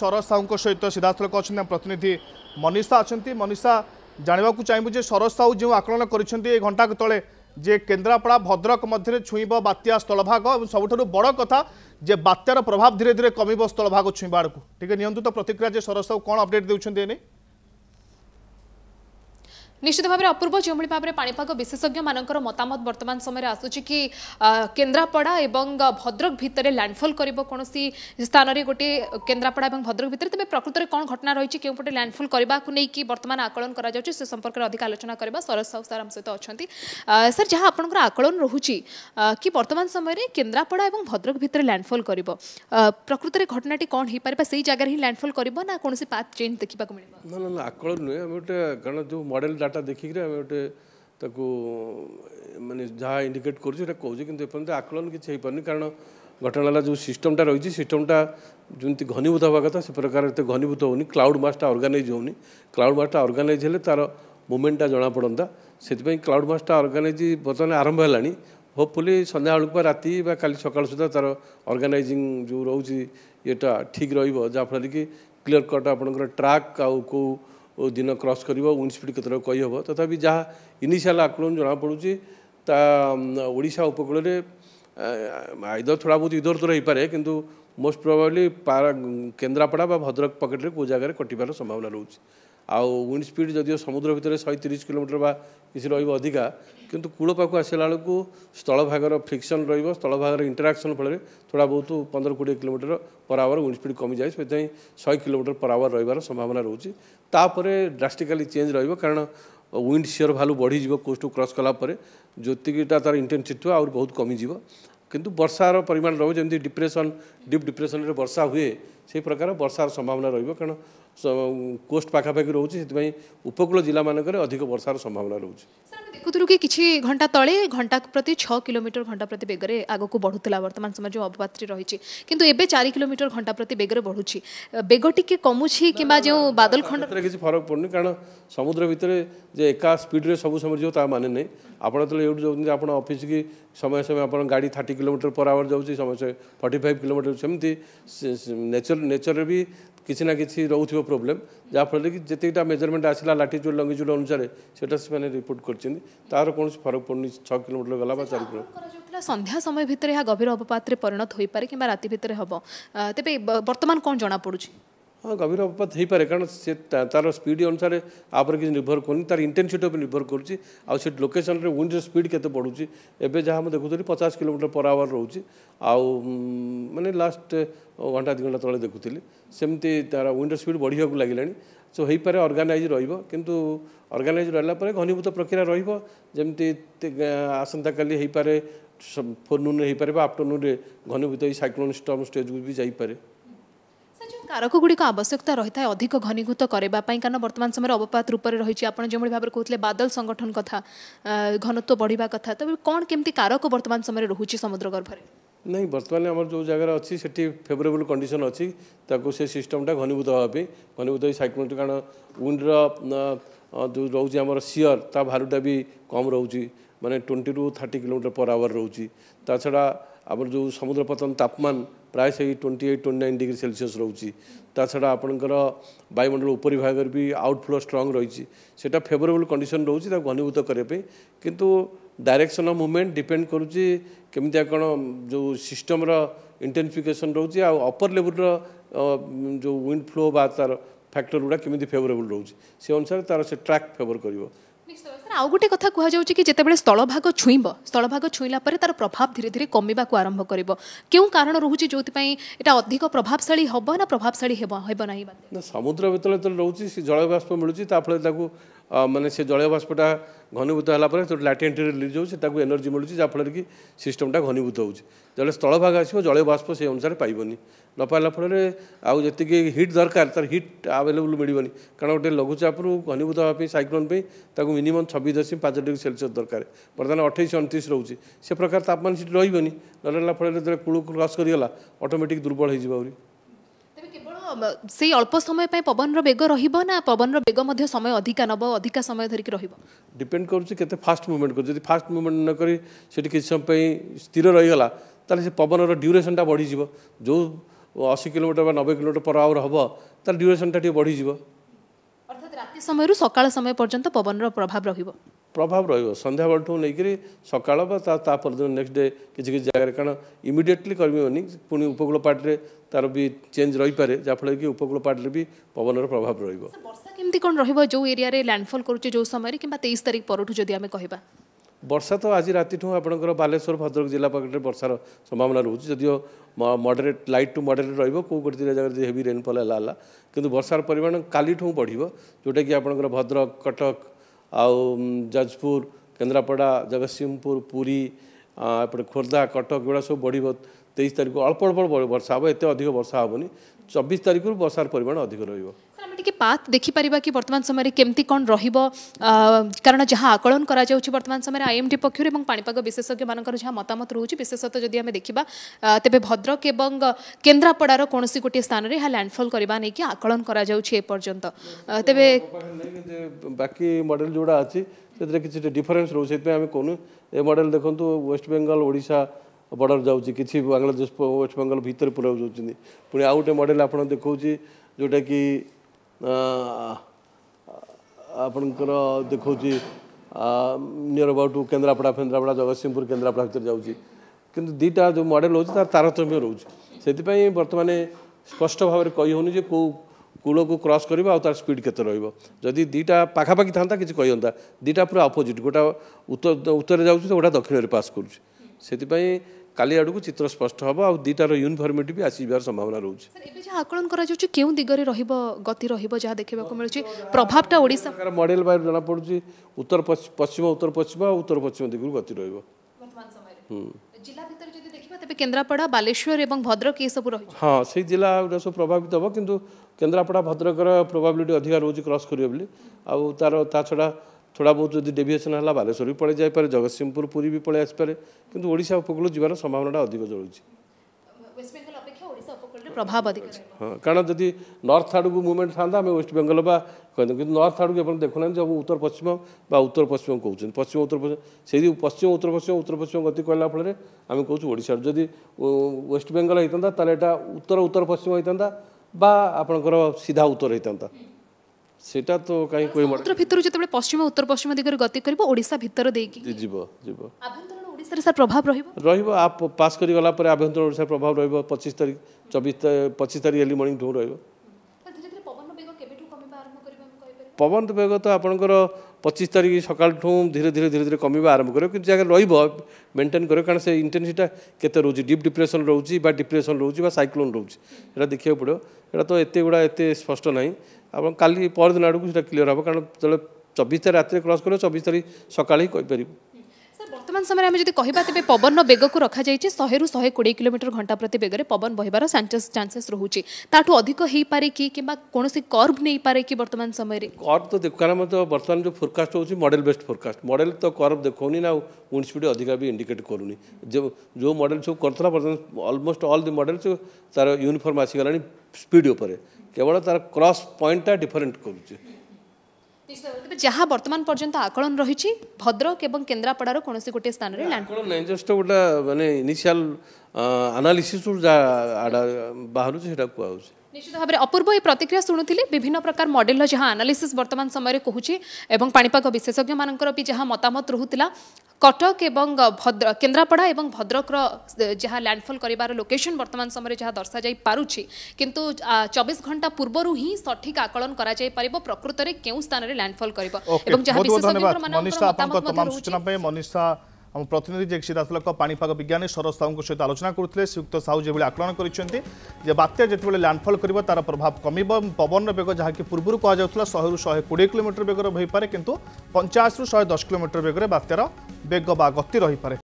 চর ସାହୁଙ୍କ ସହିତ ସିଧାସଳଖ ଅଛନ୍ତି ଆମ ପ୍ରତିନିଧି ମନୀଷା ଅଛନ୍ତି ମନୀଷା ଜାଣିବାକୁ ଚାହିଁବୁ ଯେ ଶରଦ ସାହୁ ଯେଉଁ ଆକଳନ କରିଛନ୍ତି ଏ ଘଣ୍ଟାକ ତଳେ ଯେ କେନ୍ଦ୍ରାପଡ଼ା ଭଦ୍ରକ ମଧ୍ୟରେ ଛୁଇଁବ ବାତ୍ୟା ସ୍ଥଳଭାଗ ଏବଂ ସବୁଠାରୁ ବଡ଼ କଥା ଯେ ବାତ୍ୟାର ପ୍ରଭାବ ଧୀରେ ଧୀରେ କମିବ ସ୍ଥଳଭାଗ ଛୁଇଁବା ଆଡ଼କୁ ଟିକେ ନିଅନ୍ତୁ ତ ପ୍ରତିକ୍ରିୟା ଯେ ଶରଦ ସାହୁ କ'ଣ ଅପଡେଟ୍ ଦେଉଛନ୍ତି ଏ ନେଇ ନିଶ୍ଚିତ ଭାବରେ ଅପୂର୍ବ ଯେଉଁଭଳି ଭାବରେ ପାଣିପାଗ ବିଶେଷଜ୍ଞମାନଙ୍କର ମତାମତ ବର୍ତ୍ତମାନ ସମୟରେ ଆସୁଛି କି କେନ୍ଦ୍ରାପଡ଼ା ଏବଂ ଭଦ୍ରକ ଭିତରେ ଲ୍ୟାଣ୍ଡଫଲ୍ କରିବ କୌଣସି ସ୍ଥାନରେ ଗୋଟିଏ କେନ୍ଦ୍ରାପଡ଼ା ଏବଂ ଭଦ୍ରକ ଭିତରେ ତେବେ ପ୍ରକୃତରେ କ'ଣ ଘଟଣା ରହିଛି କେଉଁପଟେ ଲ୍ୟାଣ୍ଡଫଲ୍ କରିବାକୁ ନେଇକି ବର୍ତ୍ତମାନ ଆକଳନ କରାଯାଉଛି ସେ ସମ୍ପର୍କରେ ଅଧିକ ଆଲୋଚନା କରିବା ସରୋଜ ସାହୁ ସାର୍ ଆମ ସହିତ ଅଛନ୍ତି ସାର୍ ଯାହା ଆପଣଙ୍କର ଆକଳନ ରହୁଛି କି ବର୍ତ୍ତମାନ ସମୟରେ କେନ୍ଦ୍ରାପଡ଼ା ଏବଂ ଭଦ୍ରକ ଭିତରେ ଲ୍ୟାଣ୍ଡଫଲ୍ କରିବ ପ୍ରକୃତରେ ଘଟଣାଟି କ'ଣ ହେଇପାରିବ ସେଇ ଜାଗାରେ ହିଁ ଲ୍ୟାଣ୍ଡଫଲ୍ କରିବ ନା କୌଣସି ପାଥ୍ ଚେଞ୍ଜ ଦେଖିବାକୁ ମିଳିବ ନା ନା ଆକଳନ ନୁହେଁ ଆମେ ଗୋଟେ କାରଣ ଯେଉଁ ମଡ଼େଲ ଡାଟା ଦେଖିକିରି ଆମେ ଗୋଟେ ତାକୁ ମାନେ ଯାହା ଇଣ୍ଡିକେଟ୍ କରୁଛୁ ସେଟା କହୁଛୁ କିନ୍ତୁ ଏପର୍ଯ୍ୟନ୍ତ ଆକଳନ କିଛି ହୋଇପାରୁନି କାରଣ ଘଟଣା ହେଲା ଯେଉଁ ସିଷ୍ଟମଟା ରହିଛି ସିଷ୍ଟମଟା ଯେମିତି ଘନୀଭୂତ ହେବା କଥା ସେ ପ୍ରକାର ଏତେ ଘନୀଭୂତ ହେଉନି କ୍ଲାଉଡ଼୍ ମାସ୍ଟା ଅର୍ଗାନାଇଜ୍ ହେଉନି କ୍ଲାଉଡ଼ ମାସ୍ଟା ଅର୍ଗାନାଇଜ୍ ହେଲେ ତା'ର ମୁଭମେଣ୍ଟଟା ଜଣାପଡ଼ନ୍ତା ସେଥିପାଇଁ କ୍ଲାଉଡ଼ ମାସ୍ଟା ଅର୍ଗାନାଇଜ୍ ବର୍ତ୍ତମାନ ଆରମ୍ଭ ହେଲାଣି ହୋପଫୁଲି ସନ୍ଧ୍ୟାବେଳକୁ ବା ରାତି ବା କାଲି ସକାଳ ସୁଦ୍ଧା ତା'ର ଅର୍ଗାନାଇଜିଂ ଯେଉଁ ରହୁଛି ଇଏଟା ଠିକ୍ ରହିବ ଯାହାଫଳରେ କି କ୍ଲିଅର୍ କଟ୍ ଆପଣଙ୍କର ଟ୍ରାକ୍ ଆଉ କେଉଁ ଦିନ କ୍ରସ୍ କରିବ ୱିନ୍ ସ୍ପିଡ଼୍ କେତେ ଟଙ୍କା କହିହେବ ତଥାପି ଯାହା ଇନିସିଆଲ୍ ଆକଳନ ଜଣାପଡ଼ୁଛି ତା ଓଡ଼ିଶା ଉପକୂଳରେ ଆଇଦର ଥୋଡ଼ା ବହୁତ ଇଦର୍ ତୋର ହେଇପାରେ କିନ୍ତୁ ମୋଷ୍ଟ ପ୍ରବାବଲି କେନ୍ଦ୍ରାପଡ଼ା ବା ଭଦ୍ରକ ପକେଟରେ କେଉଁ ଜାଗାରେ କଟିବାର ସମ୍ଭାବନା ରହୁଛି ଆଉ ୱିଣ୍ଡ ସ୍ପିଡ଼ ଯଦିଓ ସମୁଦ୍ର ଭିତରେ ଶହେ ତିରିଶ କିଲୋମିଟର ବା କିଛି ରହିବ ଅଧିକା କିନ୍ତୁ କୂଳ ପାଖକୁ ଆସିଲା ବେଳକୁ ସ୍ଥଳଭାଗର ଫ୍ରିକ୍ସନ୍ ରହିବ ସ୍ଥଳଭାଗର ଇଣ୍ଟରାକ୍ସନ୍ ଫଳରେ ଥୋଡ଼ା ବହୁତ ପନ୍ଦର କୋଡ଼ିଏ kilometre per hour wind speed କମିଯାଏ ସେଥିପାଇଁ ଶହେ କିଲୋମିଟର ପର୍ ଆୱାର ରହିବାର ସମ୍ଭାବନା ରହୁଛି ତାପରେ ଡ୍ରାଷ୍ଟିକାଲି ଚେଞ୍ଜ ରହିବ କାରଣ ୱିଣ୍ଡ ସିଓର ଭାଲ୍ୟୁ ବଢ଼ିଯିବ କୋଷ୍ଟକୁ କ୍ରସ୍ କଲା ପରେ ଯେତିକିଟା ତା'ର ଇଣ୍ଟେନ୍ସିଟି ଥିବ ଆହୁରି ବହୁତ କମିଯିବ किन वर्षार परिमाण रहप्रेसन डिप डिप्रेसन वर्षा हे प्रकार वर्षार सम्भावना रह्यो कारण कोस्ट पाखापाई उपकुल जिल्ला म अधिक वर्षार सम्भावना रहेछ ଦେଖୁଥିଲୁ କି କିଛି ଘଣ୍ଟା ତଳେ ଘଣ୍ଟା ପ୍ରତି ଛଅ କିଲୋମିଟର ଘଣ୍ଟା ପ୍ରତି ବେଗରେ ଆଗକୁ ବଢ଼ୁଥିଲା ବର୍ତ୍ତମାନ ସମୟ ଯେଉଁ ଅବପାତ୍ରୀ ରହିଛି କିନ୍ତୁ ଏବେ ଚାରି କିଲୋମିଟର ଘଣ୍ଟା ପ୍ରତି ବେଗରେ ବଢ଼ୁଛି ବେଗ ଟିକେ କମୁଛି କିମ୍ବା ଯେଉଁ ବାଦଲ ଖଣ୍ଡ କିଛି ଫରକ ପଡ଼ୁନି କାରଣ ସମୁଦ୍ର ଭିତରେ ଯେ ଏକା ସ୍ପିଡ଼ରେ ସବୁ ସମୟ ଯିବ ତା ମାନେ ନାହିଁ ଆପଣ ଯେତେବେଳେ ଏଇଠୁ ଯାଉଛନ୍ତି ଆପଣ କି ସମୟ ସମୟ ଆପଣ ଗାଡ଼ି ଥାର୍ଟି କିଲୋମିଟର ପର ଆୱାର ଯାଉଛି ସମୟ ଫର୍ଟି ଫାଇଭ୍ କିଲୋମିଟର ସେମିତି ନେଚର ନେଚରରେ ବି କିଛି ନା କିଛି ରହୁଥିବ ପ୍ରୋବ୍ଲେମ୍ ଯାହାଫଳରେ କି ଯେତିକିଟା ମେଜରମେଣ୍ଟ ଆସିଲା ଲାଠି ଚୁଡ଼ ଲଙ୍ଗି ଚୁଡ଼ ଅନୁସାରେ ସେଟା ସେମାନେ ରିପୋର୍ଟ କରିଛନ୍ତି ତାହାର କୌଣସି ଫରକ ପଡ଼ୁନି ଛଅ କିଲୋମିଟର ଗଲା ବା ଚାରି କିଲୋମିଟର ସନ୍ଧ୍ୟା ସମୟ ଭିତରେ ଏହା ଗଭୀର ଅବପାତରେ ପରିଣତ ହୋଇପାରେ କିମ୍ବା ରାତି ଭିତରେ ହେବ ତେବେ ବର୍ତ୍ତମାନ କ'ଣ ଜଣାପଡ଼ୁଛି ହଁ ଗଭୀର ଅବପାତ ହେଇପାରେ କାରଣ ସେ ତା'ର ସ୍ପିଡ଼ ଅନୁସାରେ ଆ ଉପରେ କିଛି ନିର୍ଭର କରୁନି ତା'ର ଇଣ୍ଟେନ୍ସିଟି ଉପରେ ନିର୍ଭର କରୁଛି ଆଉ ସେ ଲୋକେସନ୍ରେ ୱିଣ୍ଡର ସ୍ପିଡ଼ କେତେ ବଢ଼ୁଛି ଏବେ ଯାହା ମୁଁ ଦେଖୁଥିଲି ପଚାଶ କିଲୋମିଟର ପର ଆୱାର ରହୁଛି ଆଉ ମାନେ ଲାଷ୍ଟ ଘଣ୍ଟା ଦୁଇ ଘଣ୍ଟା ତଳେ ଦେଖୁଥିଲି ସେମିତି ତା'ର ୱିଣ୍ଡର ସ୍ପିଡ଼ ବଢ଼ିବାକୁ ଲାଗିଲାଣି ସୋ ହେଇପାରେ ଅର୍ଗାନାଇଜ୍ ରହିବ କିନ୍ତୁ ଅର୍ଗାନାଇଜ୍ ରହିଲା ପରେ ଘନୀଭୂତ ପ୍ରକ୍ରିୟା ରହିବ ଯେମିତି ଆସନ୍ତାକାଲି ହେଇପାରେ ଫୋର୍ନୁନ୍ରେ ହେଇପାରେ ବା ଆଫ୍ଟରନୁନ୍ରେ ଘନୀଭୂତ ଏଇ ସାଇକ୍ଲୋନ୍ ଷ୍ଟମ୍ ଷ୍ଟେଜ୍କୁ ବି ଯାଇପାରେ କାରକ ଗୁଡ଼ିକ ଆବଶ୍ୟକତା ରହିଥାଏ ଅଧିକ ଘନୀଭୂତ କରିବା ପାଇଁ କାରଣ ବର୍ତ୍ତମାନ ସମୟରେ ଅବପାତ ରୂପରେ ରହିଛି ଆପଣ ଯେଉଁଭଳି ଭାବରେ କହୁଥିଲେ ବାଦଲ ସଂଗଠନ କଥା ଘନତ୍ୱ ବଢ଼ିବା କଥା ତେବେ କ'ଣ କେମିତି କାରକ ବର୍ତ୍ତମାନ ସମୟରେ ରହୁଛି ସମୁଦ୍ର ଗର୍ଭରେ ନାଇଁ ବର୍ତ୍ତମାନ ଆମର ଯେଉଁ ଜାଗାରେ ଅଛି ସେଠି ଫେଭରେବୁଲ୍ କଣ୍ଡିସନ୍ ଅଛି ତାକୁ ସେ ସିଷ୍ଟମଟା ଘନୀଭୂତ ହେବା ପାଇଁ ଘନୀଭୂତ ହେଇ ସାଇକ୍ଲୋନିକ କାରଣ ୱିଣ୍ଡର ଯେଉଁ ରହୁଛି ଆମର ସିଅର୍ ତା ଭାରୁଟା ବି କମ୍ ରହୁଛି ମାନେ ଟ୍ୱେଣ୍ଟିରୁ ଥାର୍ଟି କିଲୋମିଟର ପର୍ ଆୱାର ରହୁଛି ତା ଛଡ଼ା ଆମର ଯେଉଁ ସମୁଦ୍ର ପତନ ତାପମାନ ପ୍ରାୟ ସେଇ twenty eight twenty nine degree celsius ରହୁଛି ତା ଛଡ଼ା ଆପଣଙ୍କର ବାୟୁମଣ୍ଡଳ ଉପରି ଭାଗରେ ବି ଆଉଟଫ୍ଲୋ ଷ୍ଟ୍ରଙ୍ଗ ରହିଛି ସେଇଟା ଫେଭରେବୁଲ୍ କଣ୍ଡିସନ୍ ରହୁଛି ତାକୁ ଘନୀଭୂତ କରିବା ପାଇଁ କିନ୍ତୁ ଡାଇରେକ୍ସନ୍ ଅଫ୍ ମୁଭମେଣ୍ଟ ଡିପେଣ୍ଡ କରୁଛି କେମିତିଆ କ'ଣ ଯେଉଁ ସିଷ୍ଟମ୍ର ଇଣ୍ଟେନ୍ସିଫିକେସନ୍ ରହୁଛି ଆଉ ଅପର୍ ଲେବୁଲ୍ର ଯେଉଁ ୱିଣ୍ଡ ଫ୍ଲୋ ବା ତା'ର ଫ୍ୟାକ୍ଟର୍ ଗୁଡ଼ା କେମିତି ଫେଭରେବୁଲ୍ ରହୁଛି ସେ ଅନୁସାରେ ତା'ର ସେ ଟ୍ରାକ୍ ଫେଭର କରିବ ନିଶ୍ଚିତ ସାର୍ ଆଉ ଗୋଟେ କଥା କୁହାଯାଉଛି କି ଯେତେବେଳେ ସ୍ଥଳଭାଗ ଛୁଇଁବ ସ୍ଥଳଭାଗ ଛୁଇଁଲା ପରେ ତାର ପ୍ରଭାବ ଧୀରେ ଧୀରେ କମିବାକୁ ଆରମ୍ଭ କରିବ କେଉଁ କାରଣ ରହୁଛି ଯେଉଁଥିପାଇଁ ଏଇଟା ଅଧିକ ପ୍ରଭାବଶାଳୀ ହେବ ନା ପ୍ରଭାବଶାଳୀ ହେବ ହେବ ନାହିଁ ନା ସମୁଦ୍ର ଭିତରେ ଯେତେବେଳେ ରହୁଛି ସେ ଜଳବାଷ୍ପ ମିଳୁଛି ତା ଫଳରେ ତାକୁ ମାନେ ସେ ଜଳୀୟ ବାଷ୍ପଟା ଘନୀଭୂତ ହେଲା ପରେ ସେଠୁ ଲାଟିନ୍ ରିଲିଜ୍ ହେଉଛି ତାକୁ ଏନର୍ଜି ମିଳୁଛି ଯାହାଫଳରେ କି ସିଷ୍ଟମ୍ଟା ଘନୀଭୂତ ହେଉଛି ଯେତେବେଳେ ସ୍ଥଳଭାଗ ଆସିବ ଜଳୀୟ ବାଷ୍ପ ସେ ଅନୁସାରେ ପାଇବନି ନ ପାଇଲା ଫଳରେ ଆଉ ଯେତିକି ହିଟ୍ ଦରକାର ତା'ର ହିଟ୍ ଆଭେଲେବୁଲ୍ ମିଳିବନି କାରଣ ଗୋଟେ ଲଘୁଚାପରୁ ଘନୀଭୂତ ହେବା ପାଇଁ ସାଇକ୍ଲୋନ୍ ପାଇଁ ତାକୁ ମିନିମମ୍ ଛବିଶ ଦଶମିକ ପାଞ୍ଚ ଡିଗ୍ରୀ ସେଲସିୟସ୍ ଦରକାର ବର୍ତ୍ତମାନ ଅଠେଇଶ ଅଣତିରିଶ ରହୁଛି ସେ ପ୍ରକାର ତାପମାନ ସେଠି ରହିବନି ନ ରହିଲା ଫଳରେ ଯେତେବେଳେ କୂଳକୁ କ୍ରସ୍ କରିଗଲା ଅଟୋମେଟିକ୍ ଦୁର୍ବଳ ହୋଇଯିବ ଆହୁରି সেই অল্প সময় পই পবনৰ বেগ ৰহিব না পবনৰ বেগ মধ্য সময় অধিক নৱ অধিক সময় ধৰিক ৰহিব ডিপেন্ড কৰুছি কতে ফাস্ট মুভমেন্ট কৰে যদি ফাস্ট মুভমেন্ট নকৰে সেই কি সময় পই স্থিৰ হৈ গলা তলে পবনৰ ড্যureশনটা বঢ়ি যিবো যো 80 কিমি/90 কিমি পৰাৱৰ হব ত ড্যureশনটা টি বঢ়ি যিবো অৰ্থাৎ ৰাতি সময়ৰ সকাৰ সময় পৰ্যন্ত পবনৰ প্ৰভাৱ ৰহিব ପ୍ରଭାବ ରହିବ ସନ୍ଧ୍ୟାବେଳଠୁ ନେଇକରି ସକାଳ ବା ତା ତା ପରଦିନ ନେକ୍ସଟ ଡେ କିଛି କିଛି ଜାଗାରେ କାରଣ ଇମିଡ଼ିଏଟଲି କରିବନି ପୁଣି ଉପକୂଳ ପାର୍ଟିରେ ତାର ବି ଚେଞ୍ଜ ରହିପାରେ ଯାହାଫଳରେ କି ଉପକୂଳ ପାର୍ଟିରେ ବି ପବନର ପ୍ରଭାବ ରହିବ ବର୍ଷା କେମିତି କ'ଣ ରହିବ ଯେଉଁ ଏରିଆରେ ଲ୍ୟାଣ୍ଡଫଲ୍ କରୁଛି ଯେଉଁ ସମୟରେ କିମ୍ବା ତେଇଶ ତାରିଖ ପରଠୁ ଯଦି ଆମେ କହିବା ବର୍ଷା ତ ଆଜି ରାତିଠୁ ଆପଣଙ୍କର ବାଲେଶ୍ୱର ଭଦ୍ରକ ଜିଲ୍ଲା ପାଖରେ ବର୍ଷାର ସମ୍ଭାବନା ରହୁଛି ଯଦିଓ ମଡରେଟ୍ ଲାଇଟ୍ ଟୁ ମଡରେଟ୍ ରହିବ କେଉଁ ଗୋଟେ ଦୁଇଟା ଜାଗାରେ ଯଦି ହେଭି ରେନ୍ଫଲ୍ ହେଲା ହେଲା କିନ୍ତୁ ବର୍ଷାର ପରିମାଣ କାଲିଠୁ ବଢ଼ିବ ଯେଉଁଟାକି ଆପଣଙ୍କର ଭଦ୍ରକ କଟକ ଆଉ ଯାଜପୁର କେନ୍ଦ୍ରାପଡ଼ା ଜଗତସିଂହପୁର ପୁରୀ ଏପଟେ ଖୋର୍ଦ୍ଧା କଟକ ଏଗୁଡ଼ା ସବୁ ବଢ଼ିବ ତେଇଶ ତାରିଖକୁ ଅଳ୍ପ ଅଳ୍ପ ବର୍ଷା ହେବ ଏତେ ଅଧିକ ବର୍ଷା ହେବନି ଚବିଶ ତାରିଖରୁ ବର୍ଷାର ପରିମାଣ ଅଧିକ ରହିବ ଆମେ ଟିକେ ପାଥ୍ ଦେଖିପାରିବା କି ବର୍ତ୍ତମାନ ସମୟରେ କେମିତି କ'ଣ ରହିବ କାରଣ ଯାହା ଆକଳନ କରାଯାଉଛି ବର୍ତ୍ତମାନ ସମୟରେ ଆଇଏମ୍ଡି ପକ୍ଷରୁ ଏବଂ ପାଣିପାଗ ବିଶେଷଜ୍ଞମାନଙ୍କର ଯାହା ମତାମତ ରହୁଛି ବିଶେଷତଃ ଯଦି ଆମେ ଦେଖିବା ତେବେ ଭଦ୍ରକ ଏବଂ କେନ୍ଦ୍ରାପଡ଼ାର କୌଣସି ଗୋଟିଏ ସ୍ଥାନରେ ଏହା ଲ୍ୟାଣ୍ଡଫଲ୍ କରିବା ନେଇକି ଆକଳନ କରାଯାଉଛି ଏପର୍ଯ୍ୟନ୍ତ ତେବେ ବାକି ମଡ଼େଲ ଯେଉଁଟା ଅଛି ସେଥିରେ କିଛି ଡିଫରେନ୍ସ ରହୁଛି ସେଥିପାଇଁ ଆମେ କହୁନୁ ଏ ମଡ଼େଲ ଦେଖନ୍ତୁ ୱେଷ୍ଟବେଙ୍ଗଲ ଓଡ଼ିଶା ବର୍ଡ଼ର ଯାଉଛି କିଛି ବାଂଲାଦେଶ ୱେଷ୍ଟବେଙ୍ଗଲ ଭିତରେ ପୁରାଉ ଯାଉଛନ୍ତି ପୁଣି ଆଉ ଗୋଟେ ମଡ଼େଲ ଆପଣ ଦେଖାଉଛି ଯେଉଁଟାକି ଆପଣଙ୍କର ଦେଖାଉଛି ନିୟର ଆବାଉଟ୍ କେନ୍ଦ୍ରାପଡ଼ା ଫେନ୍ଦ୍ରାପଡ଼ା ଜଗତସିଂହପୁର କେନ୍ଦ୍ରାପଡ଼ା ଭିତରେ ଯାଉଛି କିନ୍ତୁ ଦୁଇଟା ଯେଉଁ ମଡ଼େଲ୍ ହେଉଛି ତା'ର ତାରତମ୍ୟ ରହୁଛି ସେଥିପାଇଁ ବର୍ତ୍ତମାନ ସ୍ପଷ୍ଟ ଭାବରେ କହିହେଉନି ଯେ କେଉଁ କୂଳକୁ କ୍ରସ୍ କରିବ ଆଉ ତା'ର ସ୍ପିଡ୍ କେତେ ରହିବ ଯଦି ଦୁଇଟା ପାଖାପାଖି ଥାଆନ୍ତା କିଛି କହିହୁଅନ୍ତା ଦୁଇଟା ପୁରା ଅପୋଜିଟ୍ ଗୋଟା ଉତ୍ତର ଉତ୍ତରରେ ଯାଉଛି ତ ଗୋଟା ଦକ୍ଷିଣରେ ପାସ୍ କରୁଛି ସେଥିପାଇଁ কালি আড়ুকু চিত্র স্পষ্ট হব আৰু দিটাৰ ইউনিফৰ্মিটি বি আছিবৰ সম্ভাৱনা ৰোউজ। સર এবে যে আকলন কৰা যোচি কিউ দিগৰি ৰহিব গতি ৰহিব যা দেখিবাকৈ মই লৈছি। প্ৰভাৱটা ওড়िसाৰ মডেল বাই জানাপড়ুছি। উত্তৰ পশ্চিম পশ্চিম উত্তৰ পশ্চিম আৰু উত্তৰ পশ্চিম দিগৰি গতি ৰহিব। বৰ্তমান সময়ৰে। হুম। তে জিলাৰ ভিতৰতে যেতে দেখিব তebe কেন্দ্ৰাপড়া, বালেশ্বৰ আৰু ভদ্ৰ কে সকু ৰহৈছে। হা সেই জিলা আৰু স প্ৰভাৱিত হ'ব কিন্তু কেন্দ্ৰাপড়া ভদ্ৰ কৰা প্ৰোবা biliটি অধিক আৰহ'হি ক্রস কৰিবলি আৰু উতাৰ তাছড়া थोड़ा বহু যদি ডেভিয়েসন হল বালেশ্বর भी पलि जापे जगत পুরী বি পড়ে पलि आसपे कि ओडा उपकूल जीवार संभावना अधिक जलुच्छी প্রভাব অধিক হ্যাঁ কারণ যদি নর্থ আড়ু মুভমেন্ট থাকে আমি ওয়েস্ট বেঙ্গল বা কিন্তু নর্থ আড়ু আপনার দেখুন সব উত্তর পশ্চিম বা উত্তর পশ্চিম কৌছেন পশ্চিম উত্তর পশ্চিম সেই পশ্চিম উত্তর পশ্চিম উত্তর পশ্চিম গতি কলা ফলে আমি কৌছু ওড়শার যদি ওয়েস্ট বেঙ্গল হয়ে তাহলে এটা উত্তর উত্তর পশ্চিম হয়ে বা আপনার সিধা উত্তর হয়ে সেটা তো কাহি কই মর উত্তর ভিতর যেতবে পশ্চিম উত্তর পশ্চিম দিগরে গতি করিব ওড়িশা ভিতর দেইকি জীব জীব আভ্যন্তরণ ওড়িশার স্যার প্রভাব রহিব রহিব আপ পাস করি গলা পরে আভ্যন্তরণ ওড়িশার প্রভাব রহিব 25 তারিখ 24 25 তারিখ এলি মর্নিং ঢৌ রহিব পবন বেগ তো আপনার পঁচিশ তারিখ সকালঠু ধীরে ধীরে ধীরে ধীরে কমিবা আরম্ভ করে কিন্তু জায়গায় রহব মেনটেন করে কারণ সে ইন্টেনসিটা কেতে রয়েছে ডিপ ডিপ্রেসন রয়েছে বা ডিপ্রেসন রয়েছে বা সাইক্লোন রয়েছে এটা দেখা পড়ে এটা তো এত গুড়া এত স্পষ্ট না এবং কালি পরদিন আড়ক সেটা ক্লিয়ার হব কারণ যেত চব্বিশ তারিখ রাত্রে ক্রস করলে চব্বিশ তারিখ সকালে হি বর্তমান সময় আমি যদি কহা তেমনি পবন বেগক রখা যাই শহে রু শহে কোড়ি কিলোমিটর ঘণ্টা প্রতি বেগরে পবন বহবার চান্সেস রয়েছে তাঠু অধিক হয়ে পে কি কিংবা কোণী কর্ভ নেই পে কি বর্তমান সময় কর্ভ তো দেখ কারণ তো বর্তমান যে ফোরকাস্ট হচ্ছে মডেল বেস্ট ফোরকাস্ট মডেল তো কর্ভ দেখনি না উনিশ ফিট অধিক বি ইন্ডিকেট করুনি যে মডেল সব করুলা বর্তমান অলমোস্ট অল দি মডেল তার ইউনিফর্ম আসিগলা স্পিড উপরে কেবল তার ক্রস পয়েন্টটা ডিফরেন্ট করুছে ନିଶ୍ଚିତ ତେବେ ଯାହା ବର୍ତ୍ତମାନ ପର୍ଯ୍ୟନ୍ତ ଆକଳନ ରହିଛି ଭଦ୍ରକ ଏବଂ କେନ୍ଦ୍ରାପଡ଼ାର କୌଣସି ଗୋଟିଏ ସ୍ଥାନରେ ଆକଳନ ନାହିଁ ଜଷ୍ଟ ଗୋଟେ ମାନେ ଇନିସିଆଲ ଆନାଲିସିସ୍ରୁ ଯାହା ବାହାରୁଛି ସେଇଟା କୁହାହେଉଛି নিশ্চিত ভাবে অপূর্ব এই প্রতিক্রিয়া শুণুলে বিভিন্ন প্রকার মডেলর যা আনালিসিস বর্তমান সময়ের কুচি এবং পাপাগ বিশেষজ্ঞ মানকর যা মতামত রুলা কটক এবং ভদ্র কেন্দ্রাপড়া এবং ভদ্রকর যা ল্যান্ডফল করবার লোকেশন বর্তমান সময়ের যা দর্শা যাই পারুছি কিন্তু চবিশ ঘন্টা পূর্বর হি সঠিক আকলন করা যাই পারিব প্রকৃতরে কেউ স্থানের ল্যান্ডফল করিব এবং যা বিশেষজ্ঞ মানকর মতামত রুচি ଆମ ପ୍ରତିନିଧି ଯେ ସିଧାସଳଖ ପାଣିପାଗ ବିଜ୍ଞାନୀ ଶରଦ ସାହୁଙ୍କ ସହିତ ଆଲୋଚନା କରୁଥିଲେ ଶ୍ରୀଯୁକ୍ତ ସାହୁ ଯେଭଳି ଆକଳନ କରିଛନ୍ତି ଯେ ବାତ୍ୟା ଯେତେବେଳେ ଲ୍ୟାଣ୍ଡଫଲ୍ କରିବ ତା'ର ପ୍ରଭାବ କମିବ ପବନର ବେଗ ଯାହାକି ପୂର୍ବରୁ କୁହାଯାଉଥିଲା ଶହେରୁ ଶହେ କୋଡ଼ିଏ କିଲୋମିଟର ବେଗର ହୋଇପାରେ କିନ୍ତୁ ପଞ୍ଚାଶରୁ ଶହେ ଦଶ କିଲୋମିଟର ବେଗରେ ବାତ୍ୟାର ବେଗ ବା ଗତି ରହିପାରେ